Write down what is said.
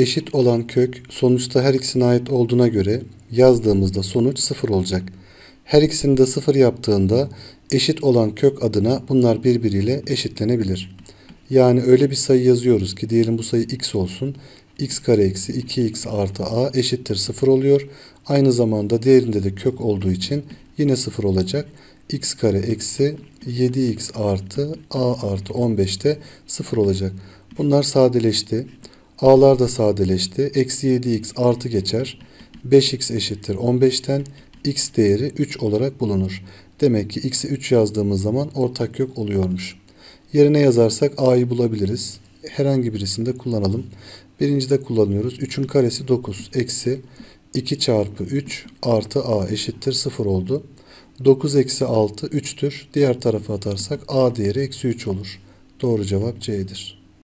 eşit olan kök sonuçta her ikisine ait olduğuna göre yazdığımızda sonuç 0 olacak. Her ikisini de 0 yaptığında eşit olan kök adına bunlar birbiriyle eşitlenebilir. Yani öyle bir sayı yazıyoruz ki diyelim bu sayı x olsun. x kare eksi 2x artı a eşittir 0 oluyor. Aynı zamanda diğerinde de kök olduğu için yine 0 olacak. x kare eksi 7x artı a artı 15 de 0 olacak. Bunlar sadeleşti. A'lar da sadeleşti. Eksi 7x artı geçer. 5x eşittir 15'ten x değeri 3 olarak bulunur. Demek ki x'i 3 yazdığımız zaman ortak yok oluyormuş. Yerine yazarsak a'yı bulabiliriz. Herhangi birisinde kullanalım. Birincide kullanıyoruz. 3'ün karesi 9 eksi 2 çarpı 3 artı a eşittir 0 oldu. 9 eksi 6 3'tür. Diğer tarafa atarsak a değeri eksi 3 olur. Doğru cevap C'dir.